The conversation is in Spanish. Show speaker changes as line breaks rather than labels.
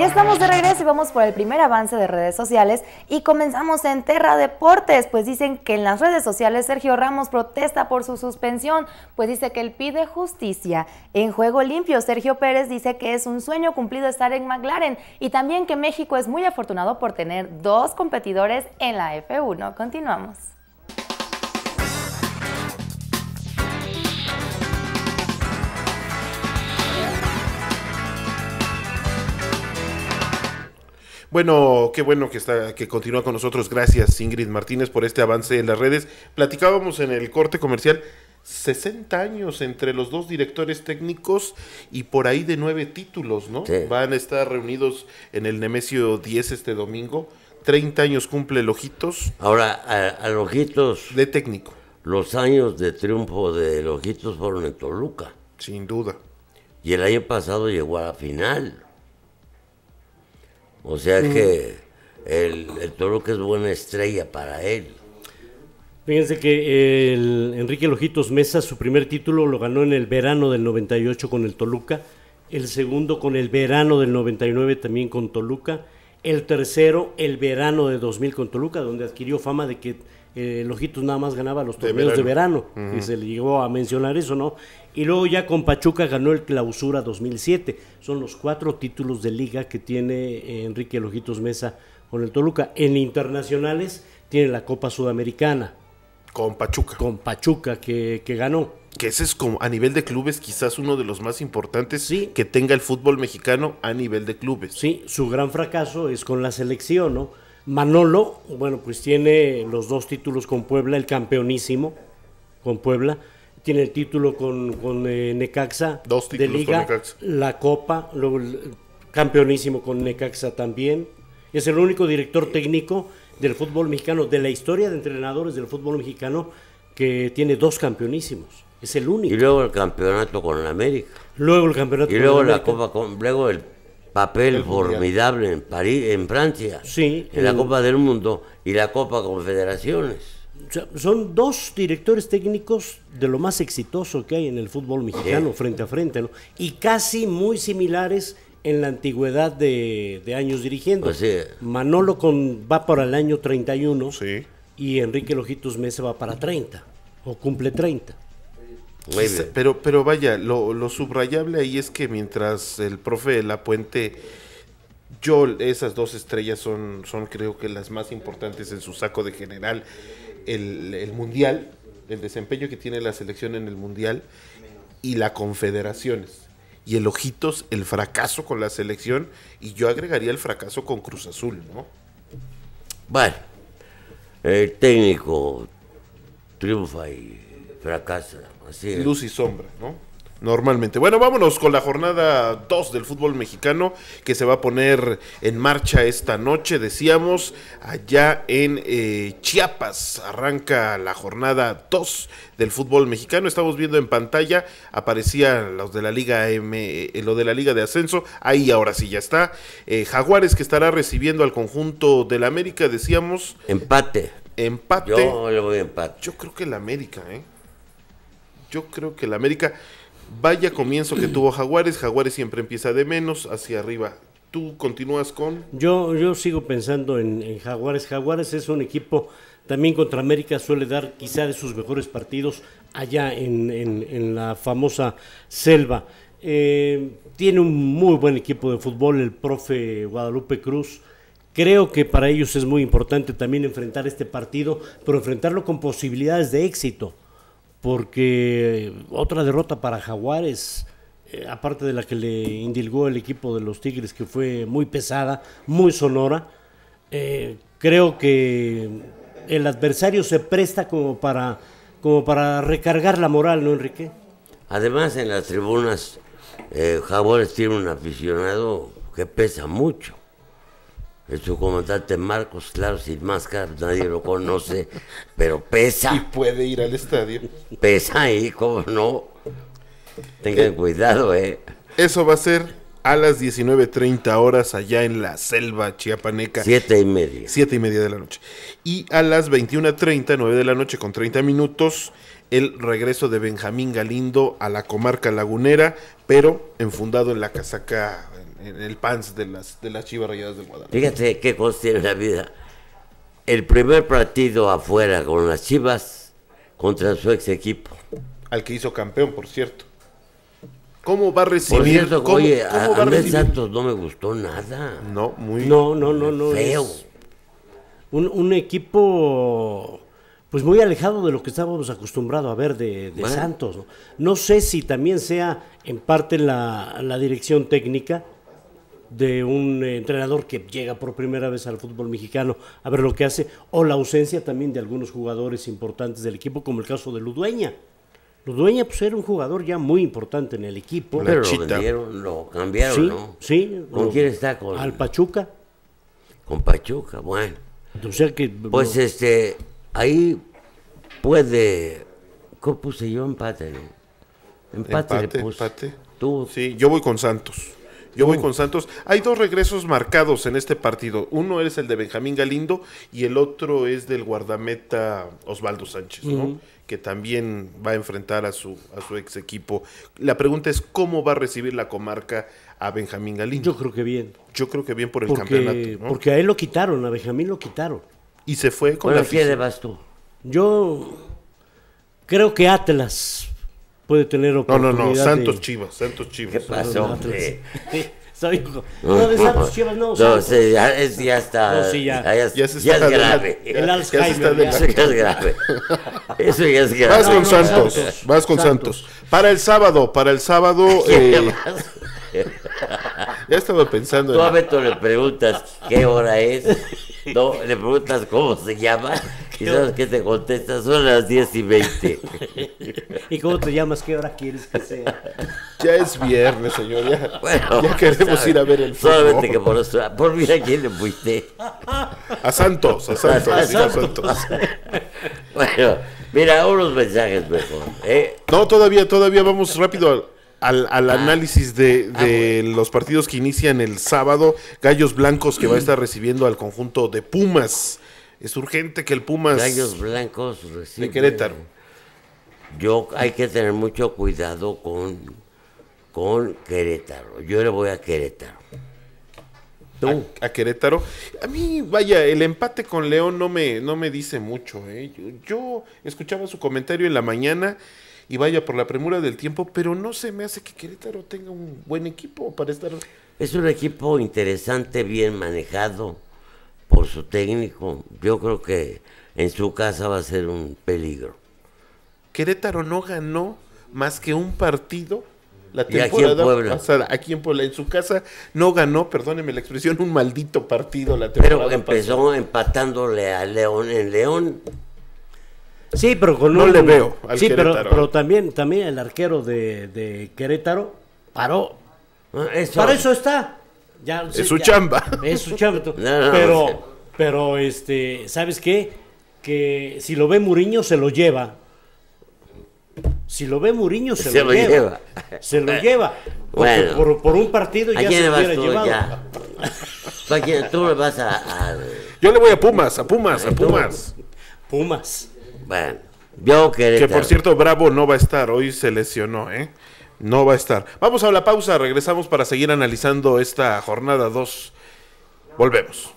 Ya estamos de regreso y vamos por el primer avance de redes sociales y comenzamos en Terra Deportes, pues dicen que en las redes sociales Sergio Ramos protesta por su suspensión, pues dice que él pide justicia. En Juego Limpio, Sergio Pérez dice que es un sueño cumplido estar en McLaren y también que México es muy afortunado por tener dos competidores en la F1. Continuamos. Bueno, qué bueno que está, que continúa con nosotros. Gracias, Ingrid Martínez, por este avance en las redes. Platicábamos en el corte comercial 60 años entre los dos directores técnicos y por ahí de nueve títulos, ¿no? Van a estar reunidos en el Nemesio 10 este domingo. 30 años cumple Lojitos. Ahora, a, a De técnico. Los años de
triunfo de Lojitos fueron en Toluca. Sin duda. Y el año pasado llegó a la final. O sea mm. que el, Toluca es buena estrella para él.
Fíjense que el Enrique Lojitos Mesa, su primer título lo ganó en el verano del 98 con el Toluca, el segundo con el verano del 99 también con Toluca, el tercero el verano de 2000 con Toluca, donde adquirió fama de que eh, Lojitos nada más ganaba los torneos de verano, y se le llegó a mencionar eso, ¿no? Y luego ya con Pachuca ganó el Clausura 2007. Son los cuatro títulos de liga que tiene eh, Enrique Lojitos Mesa con el Toluca. En internacionales tiene la Copa Sudamericana. Con Pachuca. Con Pachuca
que, ganó. Que ese es como a nivel de clubes quizás uno de los más importantes que tenga el fútbol mexicano a nivel de clubes. Sí,
su gran fracaso es con la selección, ¿no? Manolo, bueno, pues tiene los dos títulos con Puebla, el campeonísimo con Puebla, tiene el título con, eh, Necaxa dos de Liga, la Copa, luego el campeonísimo con Necaxa también. Es el único director técnico del fútbol mexicano, de la historia de entrenadores del fútbol mexicano, que tiene dos campeonísimos.
Es el único. Y luego el campeonato con América.
Luego el campeonato y luego con la América.
Copa con, luego el papel formidable en París, en Francia, en la Copa del Mundo y la Copa Confederaciones.
Son dos directores técnicos de lo más exitoso que hay en el fútbol mexicano, frente a frente, y casi muy similares en la antigüedad de, años dirigiendo. Manolo con, va para el año 31 y Enrique Lojitos Mesa va para 30, o cumple
30 pero, pero vaya, lo, subrayable ahí es que mientras el profe de La Puente, yo, esas dos estrellas son, son creo que las más importantes en su saco de general, el, Mundial, el desempeño que tiene la selección en el Mundial y la Confederaciones. Y el ojitos, el fracaso con la selección, y yo agregaría el fracaso con Cruz Azul, ¿no? Bueno,
el técnico triunfa y
fracasa. Así Luz y sombra, ¿no? Normalmente. Bueno, vámonos con la jornada 2 del fútbol mexicano que se va a poner en marcha esta noche, decíamos, allá en eh, Chiapas. Arranca la jornada 2 del fútbol mexicano. Estamos viendo en pantalla, aparecían los de la Liga M, eh, lo de la Liga de Ascenso. Ahí ahora sí ya está. Eh, Jaguares que estará recibiendo al conjunto del América, decíamos. Empate. Empate. Yo le voy a empate. Yo creo que el América, ¿eh? yo creo que el América, vaya comienzo que tuvo Jaguares, Jaguares siempre empieza de menos hacia arriba. ¿Tú continúas con...?
Yo, yo sigo pensando en, Jaguares. Jaguares es un equipo también contra América suele dar quizá de sus mejores partidos allá en, la famosa selva. Eh, tiene un muy buen equipo de fútbol el profe Guadalupe Cruz. Creo que para ellos es muy importante también enfrentar este partido, pero enfrentarlo con posibilidades de éxito porque eh, otra derrota para Jaguares, eh, aparte de la que le indilgó el equipo de los Tigres, que fue muy pesada, muy sonora, eh, creo que el adversario se presta como para, como para recargar la moral, ¿no, Enrique?
Además, en las tribunas, Jaguares tiene un aficionado que pesa mucho. Su comandante Marcos, claro, sin máscara, nadie lo conoce, pero pesa. Y puede ir al estadio. Pesa ahí, como no. Tengan eh, cuidado, eh.
Eso va a ser a las 19.30 horas allá en la selva chiapaneca. Siete y media. Siete y media de la noche. Y a las 21.30, nueve de la noche con 30 minutos, el regreso de Benjamín Galindo a la comarca lagunera, pero enfundado en la casaca, en, el pants de las, de las chivas rayadas de Guadalajara. Fíjate qué cosa tiene la vida.
El primer partido afuera con las chivas contra su ex equipo.
Al que hizo campeón, por cierto. ¿Cómo va a recibir? oye, a, Santos no me gustó nada. No, muy feo.
Un, equipo pues muy alejado de lo que estábamos acostumbrados a ver de, Santos. ¿no? sé si también sea en parte la, dirección técnica de un entrenador que llega por primera vez al fútbol mexicano a ver lo que hace, o la ausencia también de algunos jugadores importantes del equipo, como el caso de Ludueña dueña, pues era un jugador ya muy importante en el equipo. Pero lo vendieron,
lo cambiaron, ¿no? Sí. ¿Con quién está? al Pachuca. Con Pachuca, bueno. que, pues este, ahí puede... ¿Cómo
puse yo empate, Empate, pues, empate, Tú. Sí, yo voy con Santos. Yo voy con Santos. Hay dos regresos marcados en este partido. Uno es el de Benjamín Galindo y el otro es del guardameta Osvaldo Sánchez, ¿no? que también va a enfrentar a su, a su ex equipo. La pregunta es cómo va a recibir la comarca a Benjamín Galindo. Yo creo que bien. Yo creo que bien por el campeonato. Porque
a él lo quitaron, a Benjamín lo quitaron.
Y se fue con bueno, la ¿qué vas tú?
Yo creo que Atlas puede tener oportunidad. No, no, no, Santos Chivas, Santos Chivas. ¿Qué pasó? No, de Santos chivas no. No, ya, está. No, sí, ya. es,
grave. el Alzheimer. Ya es grave.
Eso ya es grave. Vas con Santos, Vas con Santos. Para el sábado, para el sábado. Eh,
ya estaba pensando. Tú a Beto le preguntas qué hora es. No, le preguntas cómo se llama. Y sabes que te contestas, son las 10 y 20.
¿Y cómo te llamas? ¿Qué hora quieres que sea? Ya es viernes, señor. Ya, bueno,
queremos ir a ver el fútbol. Solamente que por, nuestra, por mira quién le fuiste. A Santos, a Santos, a, Santos.
Bueno, mira, unos mensajes mejor. ¿eh? No, todavía, todavía vamos rápido al, al ah. análisis de, ah, de los partidos que inician el sábado. Gallos Blancos que va a mm. estar recibiendo al conjunto de Pumas. Es urgente que el Pumas. Gallos Blancos
recibe. De Querétaro. Yo hay que tener mucho cuidado con con Querétaro. Yo le voy a Querétaro.
A, Querétaro. A mí, vaya, el empate con León no me, no me dice mucho. ¿eh? yo, escuchaba su comentario en la mañana y vaya por la premura del tiempo, pero no se me hace que Querétaro tenga un buen equipo para estar.
Es un equipo interesante, bien manejado por su técnico. Yo creo que en su casa va a ser un peligro.
Querétaro no ganó más que un partido la temporada aquí en Puebla. pasada, aquí en Puebla, en su casa, no ganó, perdóneme la expresión, un maldito partido la Pero empezó
empatándole a León en León.
Sí, pero con no le veo sí, Pero,
pero,
también, también el arquero de, Querétaro paró. Ah, Para eso está. es su chamba. Es su chamba. pero, pero este, ¿sabes qué? Que si lo ve Muriño se lo lleva. Si lo ve Muriño, se, lo, lleva. Se lo lleva. Bueno, por, un partido ya se hubiera llevado. tú le vas a, Yo le voy a Pumas,
a Pumas, a Pumas. Pumas. Bueno, yo Que por cierto, Bravo no va a estar, hoy se lesionó, ¿eh? No va a estar. Vamos a la pausa, regresamos para seguir analizando esta jornada 2. Volvemos.